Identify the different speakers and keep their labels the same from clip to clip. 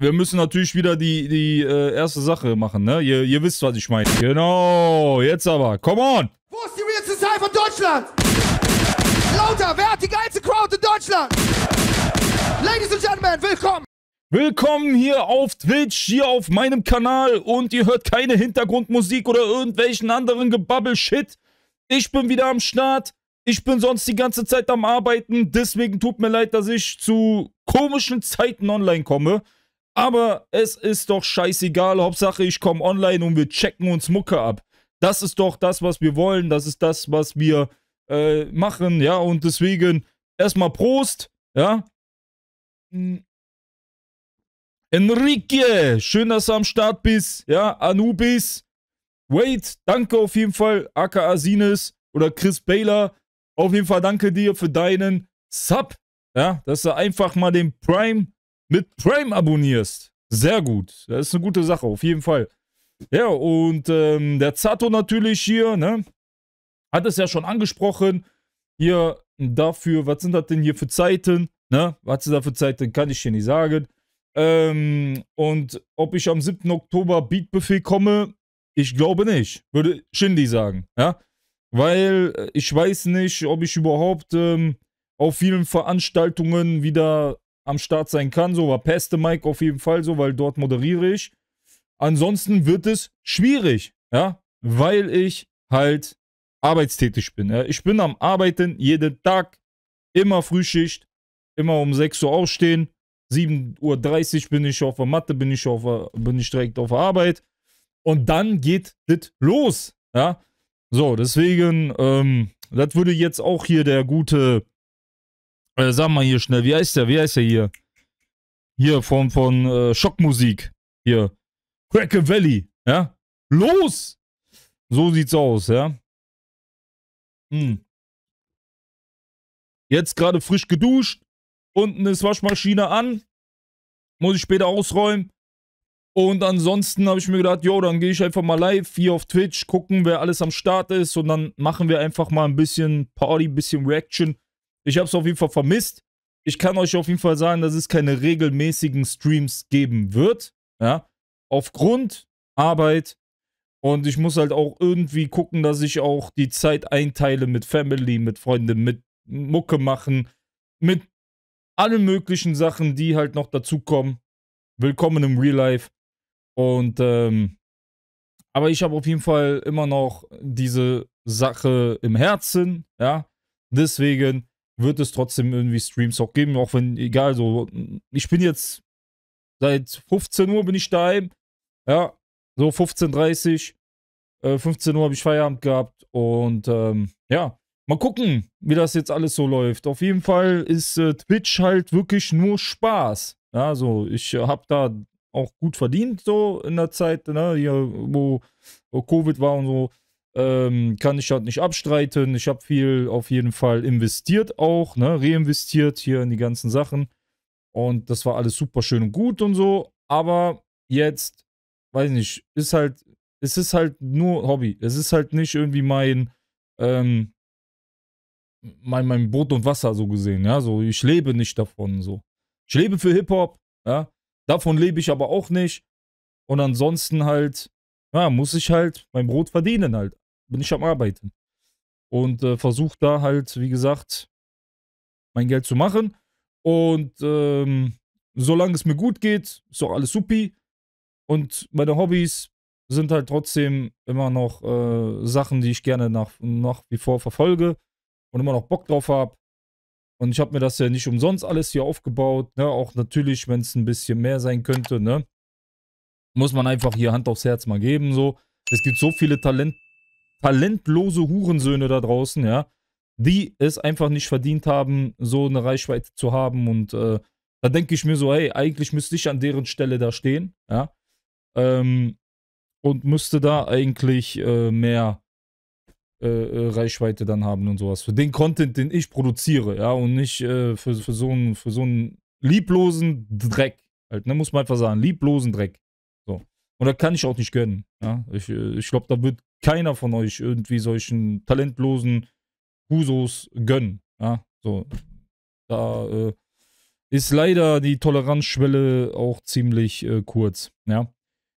Speaker 1: wir müssen natürlich wieder die, die äh, erste Sache machen, ne? Ihr, ihr wisst, was ich meine. Genau, jetzt aber. Come on! Wo ist die Real Society von Deutschland? Lauter, wer hat die geilste Crowd in Deutschland? Ladies and Gentlemen, willkommen! Willkommen hier auf Twitch, hier auf meinem Kanal und ihr hört keine Hintergrundmusik oder irgendwelchen anderen gebubble shit Ich bin wieder am Start. Ich bin sonst die ganze Zeit am Arbeiten, deswegen tut mir leid, dass ich zu komischen Zeiten online komme. Aber es ist doch scheißegal. Hauptsache, ich komme online und wir checken uns Mucke ab. Das ist doch das, was wir wollen. Das ist das, was wir äh, machen. Ja, und deswegen erstmal Prost. Ja. Enrique, schön, dass du am Start bist. Ja, Anubis. Wait, danke auf jeden Fall. Aka Asines oder Chris Baylor. Auf jeden Fall danke dir für deinen Sub. Ja, dass du einfach mal den Prime mit Prime abonnierst. Sehr gut. Das ist eine gute Sache, auf jeden Fall. Ja, und ähm, der Zato natürlich hier, ne? Hat es ja schon angesprochen. Hier dafür, was sind das denn hier für Zeiten? Ne? Was sind da für Zeiten, kann ich hier nicht sagen. Ähm, und ob ich am 7. Oktober Beatbefehl komme, ich glaube nicht, würde Shindy sagen. Ja? Weil äh, ich weiß nicht, ob ich überhaupt ähm, auf vielen Veranstaltungen wieder am Start sein kann. So war Peste Mike auf jeden Fall so, weil dort moderiere ich. Ansonsten wird es schwierig, ja, weil ich halt arbeitstätig bin. Ja. Ich bin am Arbeiten jeden Tag, immer Frühschicht, immer um 6 Uhr aufstehen. 7.30 Uhr bin ich auf der Matte, bin ich, auf, bin ich direkt auf der Arbeit. Und dann geht das los. Ja? So, deswegen, ähm, das würde jetzt auch hier der gute äh, sag mal hier schnell, wie heißt der? Wie heißt der hier? Hier von, von äh, Schockmusik. Hier. Cracker Valley. Ja? Los! So sieht's aus, ja? Hm. Jetzt gerade frisch geduscht. Unten ist Waschmaschine an. Muss ich später ausräumen. Und ansonsten habe ich mir gedacht, jo, dann gehe ich einfach mal live hier auf Twitch, gucken, wer alles am Start ist und dann machen wir einfach mal ein bisschen Party, ein bisschen Reaction. Ich habe es auf jeden Fall vermisst. Ich kann euch auf jeden Fall sagen, dass es keine regelmäßigen Streams geben wird. Ja, aufgrund Arbeit. Und ich muss halt auch irgendwie gucken, dass ich auch die Zeit einteile mit Family, mit Freunden, mit Mucke machen, mit allen möglichen Sachen, die halt noch dazukommen. Willkommen im Real Life. Und ähm, aber ich habe auf jeden Fall immer noch diese Sache im Herzen, ja. Deswegen wird es trotzdem irgendwie Streams auch geben, auch wenn, egal, so, ich bin jetzt seit 15 Uhr bin ich daheim, ja, so 15.30 Uhr, äh, 15 Uhr habe ich Feierabend gehabt und ähm, ja, mal gucken, wie das jetzt alles so läuft. Auf jeden Fall ist äh, Twitch halt wirklich nur Spaß, ja, so, ich äh, habe da auch gut verdient so in der Zeit, ne, hier, wo, wo Covid war und so, ähm, kann ich halt nicht abstreiten. Ich habe viel auf jeden Fall investiert auch, ne? reinvestiert hier in die ganzen Sachen. Und das war alles super schön und gut und so. Aber jetzt, weiß nicht, ist halt, es ist halt nur Hobby. Es ist halt nicht irgendwie mein, ähm, mein, mein Brot und Wasser so gesehen. Ja, so ich lebe nicht davon so. Ich lebe für Hip Hop. Ja, davon lebe ich aber auch nicht. Und ansonsten halt, ja, muss ich halt mein Brot verdienen halt bin ich am Arbeiten. Und äh, versuche da halt, wie gesagt, mein Geld zu machen. Und ähm, solange es mir gut geht, ist auch alles supi. Und meine Hobbys sind halt trotzdem immer noch äh, Sachen, die ich gerne nach, nach wie vor verfolge und immer noch Bock drauf habe. Und ich habe mir das ja nicht umsonst alles hier aufgebaut. Ne? Auch natürlich, wenn es ein bisschen mehr sein könnte, ne? muss man einfach hier Hand aufs Herz mal geben. So. Es gibt so viele Talent talentlose Hurensöhne da draußen, ja, die es einfach nicht verdient haben, so eine Reichweite zu haben. Und äh, da denke ich mir so, hey, eigentlich müsste ich an deren Stelle da stehen, ja. Ähm, und müsste da eigentlich äh, mehr äh, äh Reichweite dann haben und sowas. Für den Content, den ich produziere, ja, und nicht äh, für, für, so einen, für so einen lieblosen Dreck. Halt, ne, muss man einfach sagen, lieblosen Dreck. So. Und da kann ich auch nicht gönnen. Ja? Ich, äh, ich glaube, da wird keiner von euch irgendwie solchen talentlosen Husos gönnen. Ja, so. Da äh, ist leider die Toleranzschwelle auch ziemlich äh, kurz. Ja.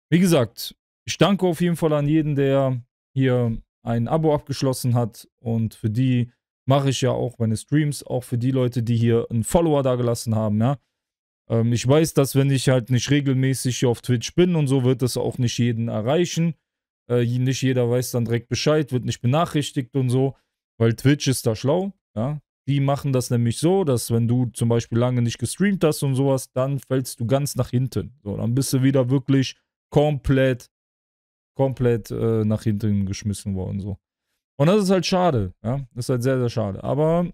Speaker 1: Wie gesagt, ich danke auf jeden Fall an jeden, der hier ein Abo abgeschlossen hat. Und für die mache ich ja auch meine Streams, auch für die Leute, die hier einen Follower dagelassen haben. Ja. Ähm, ich weiß, dass wenn ich halt nicht regelmäßig hier auf Twitch bin und so, wird das auch nicht jeden erreichen. Äh, nicht jeder weiß dann direkt Bescheid, wird nicht benachrichtigt und so, weil Twitch ist da schlau. Ja? Die machen das nämlich so, dass wenn du zum Beispiel lange nicht gestreamt hast und sowas, dann fällst du ganz nach hinten. So, dann bist du wieder wirklich komplett, komplett äh, nach hinten geschmissen worden. So. Und das ist halt schade. Ja? Das ist halt sehr, sehr schade. Aber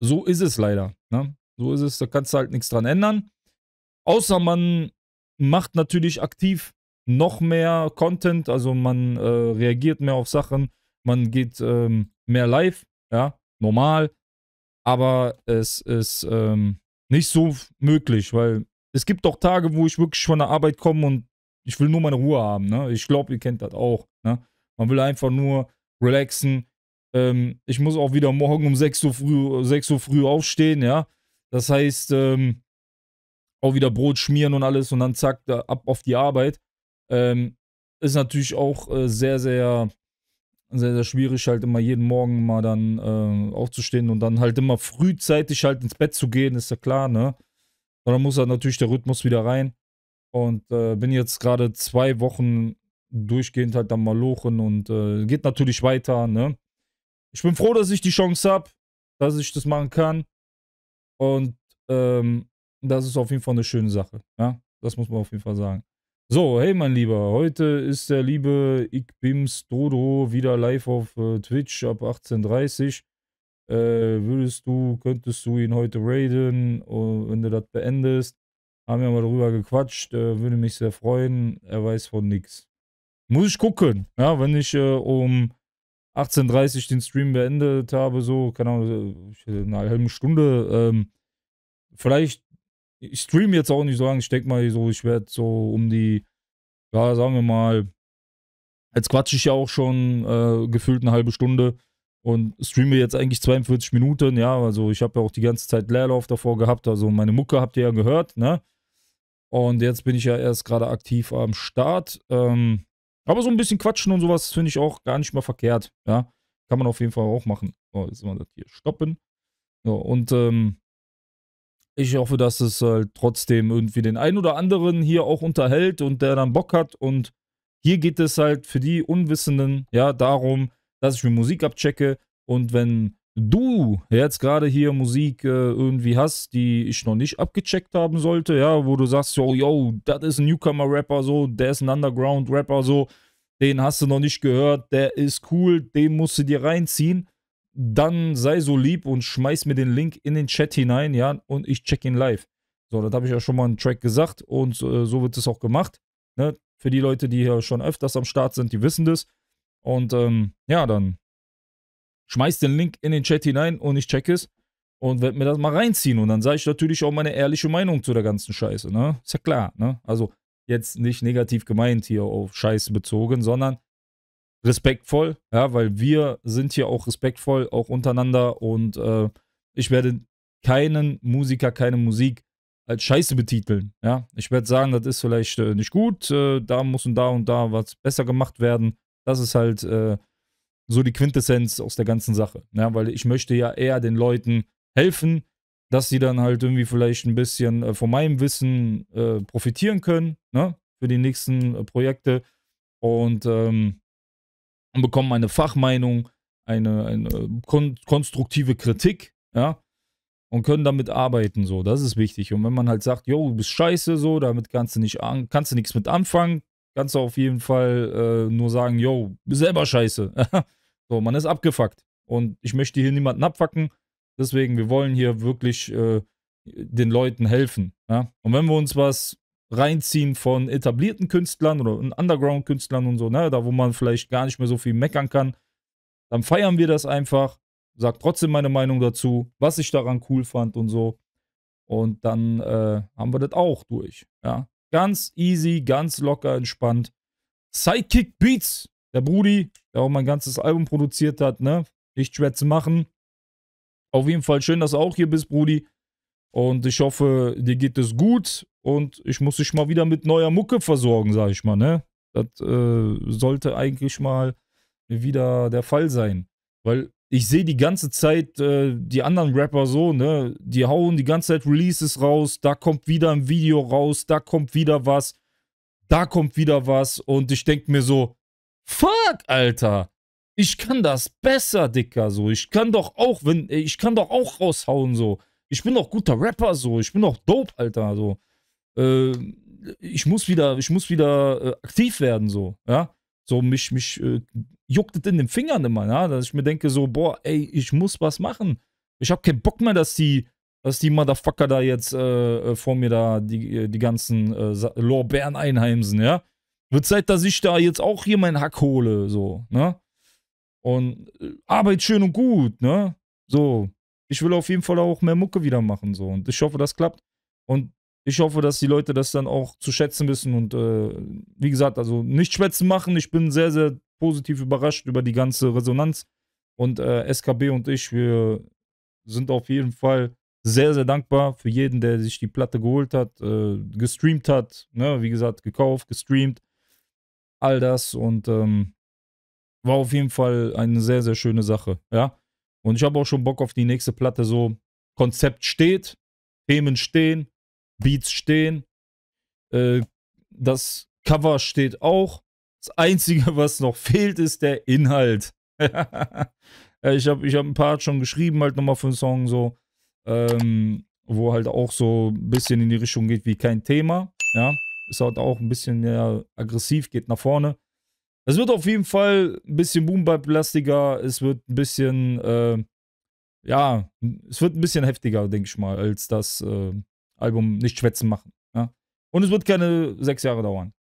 Speaker 1: so ist es leider. Ne? So ist es, da kannst du halt nichts dran ändern. Außer man macht natürlich aktiv noch mehr Content, also man äh, reagiert mehr auf Sachen, man geht ähm, mehr live, ja, normal, aber es ist ähm, nicht so möglich, weil es gibt doch Tage, wo ich wirklich von der Arbeit komme und ich will nur meine Ruhe haben, ne? Ich glaube, ihr kennt das auch, ne? Man will einfach nur relaxen. Ähm, ich muss auch wieder morgen um 6 Uhr früh, 6 Uhr früh aufstehen, ja. Das heißt, ähm, auch wieder Brot schmieren und alles und dann zack, ab auf die Arbeit. Ähm, ist natürlich auch äh, sehr, sehr, sehr, sehr schwierig, halt immer jeden Morgen mal dann äh, aufzustehen und dann halt immer frühzeitig halt ins Bett zu gehen, ist ja klar, ne? Und dann muss halt natürlich der Rhythmus wieder rein. Und äh, bin jetzt gerade zwei Wochen durchgehend halt am Malochen und äh, geht natürlich weiter, ne? Ich bin froh, dass ich die Chance habe, dass ich das machen kann. Und ähm, das ist auf jeden Fall eine schöne Sache, ja? Das muss man auf jeden Fall sagen. So, hey mein Lieber, heute ist der liebe Ikbims Dodo wieder live auf äh, Twitch ab 18.30 Uhr. Äh, würdest du, könntest du ihn heute raiden, uh, wenn du das beendest? Haben wir mal drüber gequatscht, äh, würde mich sehr freuen. Er weiß von nichts. Muss ich gucken, ja, wenn ich äh, um 18.30 Uhr den Stream beendet habe, so, keine Ahnung, äh, eine halbe Stunde, ähm, vielleicht ich streame jetzt auch nicht so lange. Ich denke mal so, ich werde so um die, ja, sagen wir mal, jetzt quatsche ich ja auch schon äh, gefühlt eine halbe Stunde und streame jetzt eigentlich 42 Minuten. Ja, also ich habe ja auch die ganze Zeit Leerlauf davor gehabt. Also meine Mucke habt ihr ja gehört, ne? Und jetzt bin ich ja erst gerade aktiv am Start. Ähm, aber so ein bisschen quatschen und sowas finde ich auch gar nicht mal verkehrt. Ja, kann man auf jeden Fall auch machen. So, jetzt mal das hier stoppen. So, und ähm, ich hoffe, dass es halt trotzdem irgendwie den einen oder anderen hier auch unterhält und der dann Bock hat. Und hier geht es halt für die Unwissenden ja darum, dass ich mir Musik abchecke. Und wenn du jetzt gerade hier Musik äh, irgendwie hast, die ich noch nicht abgecheckt haben sollte, ja, wo du sagst, yo, yo, das ist ein Newcomer-Rapper, so, der ist ein Underground-Rapper, so, den hast du noch nicht gehört, der ist cool, den musst du dir reinziehen dann sei so lieb und schmeiß mir den Link in den Chat hinein, ja, und ich check ihn live. So, das habe ich ja schon mal einen Track gesagt und äh, so wird es auch gemacht. Ne? Für die Leute, die hier schon öfters am Start sind, die wissen das. Und ähm, ja, dann schmeiß den Link in den Chat hinein und ich check es und werde mir das mal reinziehen. Und dann sage ich natürlich auch meine ehrliche Meinung zu der ganzen Scheiße, ne? Ist ja klar, ne? Also jetzt nicht negativ gemeint hier auf Scheiße bezogen, sondern respektvoll, ja, weil wir sind hier auch respektvoll, auch untereinander und äh, ich werde keinen Musiker, keine Musik als Scheiße betiteln, ja. Ich werde sagen, das ist vielleicht äh, nicht gut, äh, da muss und da und da was besser gemacht werden. Das ist halt äh, so die Quintessenz aus der ganzen Sache, ja, weil ich möchte ja eher den Leuten helfen, dass sie dann halt irgendwie vielleicht ein bisschen äh, von meinem Wissen äh, profitieren können, ne, für die nächsten Projekte und ähm, und bekommen eine Fachmeinung, eine, eine kon konstruktive Kritik, ja, und können damit arbeiten, so, das ist wichtig. Und wenn man halt sagt, jo, du bist scheiße, so, damit kannst du nicht kannst du nichts mit anfangen, kannst du auf jeden Fall äh, nur sagen, jo, selber scheiße. so, man ist abgefuckt. Und ich möchte hier niemanden abfacken. Deswegen, wir wollen hier wirklich äh, den Leuten helfen. Ja? Und wenn wir uns was reinziehen von etablierten Künstlern oder Underground-Künstlern und so, ne? Da, wo man vielleicht gar nicht mehr so viel meckern kann. Dann feiern wir das einfach. Sag trotzdem meine Meinung dazu, was ich daran cool fand und so. Und dann äh, haben wir das auch durch. Ja. Ganz easy, ganz locker, entspannt. Psychic Beats, der Brudi, der auch mein ganzes Album produziert hat, ne? Nicht schwer zu machen. Auf jeden Fall schön, dass du auch hier bist, Brudi. Und ich hoffe, dir geht es gut und ich muss dich mal wieder mit neuer Mucke versorgen, sag ich mal, ne? Das äh, sollte eigentlich mal wieder der Fall sein. Weil ich sehe die ganze Zeit äh, die anderen Rapper so, ne? Die hauen die ganze Zeit Releases raus, da kommt wieder ein Video raus, da kommt wieder was, da kommt wieder was. Und ich denke mir so, fuck, Alter, ich kann das besser, Dicker, so. Ich kann doch auch, wenn, ich kann doch auch raushauen, so. Ich bin doch guter Rapper, so. Ich bin doch dope, Alter, so. Äh, ich muss wieder, ich muss wieder äh, aktiv werden, so, ja. So, mich, mich äh, juckt es in den Fingern immer, ja, dass ich mir denke, so, boah, ey, ich muss was machen. Ich hab keinen Bock mehr, dass die, dass die Motherfucker da jetzt äh, äh vor mir da die, äh, die ganzen äh, Lorbeeren einheimsen, ja. Wird Zeit, dass ich da jetzt auch hier meinen Hack hole, so, ne? Und äh, Arbeit schön und gut, ne? So ich will auf jeden Fall auch mehr Mucke wieder machen. So. Und ich hoffe, das klappt. Und ich hoffe, dass die Leute das dann auch zu schätzen wissen. Und äh, wie gesagt, also nicht schwätzen machen. Ich bin sehr, sehr positiv überrascht über die ganze Resonanz. Und äh, SKB und ich, wir sind auf jeden Fall sehr, sehr dankbar für jeden, der sich die Platte geholt hat, äh, gestreamt hat. Ne? Wie gesagt, gekauft, gestreamt. All das. Und ähm, war auf jeden Fall eine sehr, sehr schöne Sache. Ja. Und ich habe auch schon Bock auf die nächste Platte. So, Konzept steht, Themen stehen, Beats stehen, äh, das Cover steht auch. Das Einzige, was noch fehlt, ist der Inhalt. Äh, ich habe ich hab ein paar schon geschrieben, halt nochmal für einen Song, so, ähm, wo halt auch so ein bisschen in die Richtung geht wie kein Thema. Ja, ist halt auch ein bisschen aggressiv, geht nach vorne. Es wird auf jeden Fall ein bisschen boomballastiger, es wird ein bisschen, äh, ja, es wird ein bisschen heftiger, denke ich mal, als das äh, Album Nicht Schwätzen machen. Ja? Und es wird keine sechs Jahre dauern.